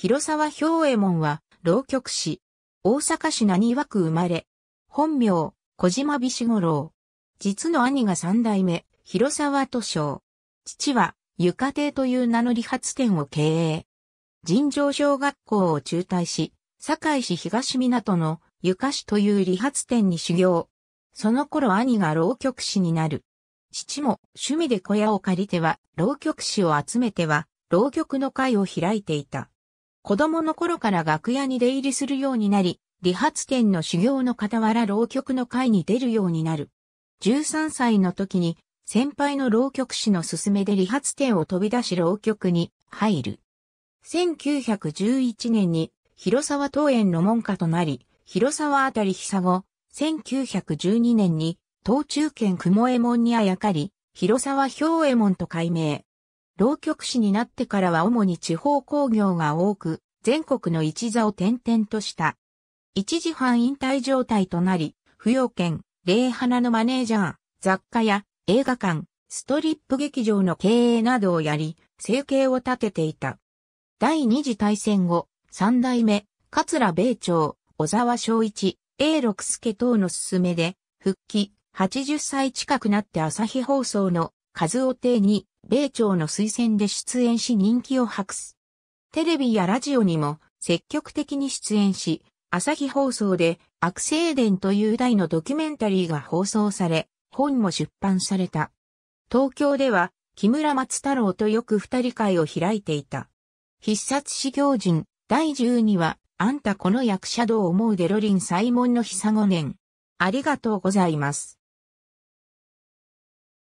広沢兵衛門は、浪曲師。大阪市何曰く生まれ。本名、小島美志五郎。実の兄が三代目、広沢都章。父は、床亭という名の理髪店を経営。尋常小学校を中退し、堺市東港の床市という理髪店に修行。その頃兄が浪曲師になる。父も趣味で小屋を借りては、浪曲師を集めては、浪曲の会を開いていた。子供の頃から楽屋に出入りするようになり、理髪店の修行の傍ら浪曲の会に出るようになる。13歳の時に、先輩の浪曲師の勧めで理髪店を飛び出し浪曲に入る。1911年に広沢桃園の門下となり、広沢あたり久後、1912年に東中県雲江門にあやかり、広沢兵衛門と改名。浪曲師になってからは主に地方工業が多く、全国の一座を転々とした。一時半引退状態となり、不要券、礼花のマネージャー、雑貨や映画館、ストリップ劇場の経営などをやり、生計を立てていた。第二次大戦後、三代目、桂米朝、小沢昭一、永六助等の勧めで、復帰、80歳近くなって朝日放送の、数オ亭に、米朝の推薦で出演し人気を博す。テレビやラジオにも積極的に出演し、朝日放送で悪性伝という題のドキュメンタリーが放送され、本も出版された。東京では木村松太郎とよく二人会を開いていた。必殺死行人第12話、あんたこの役者どう思うデロリンサイモンの久5年。ありがとうございます。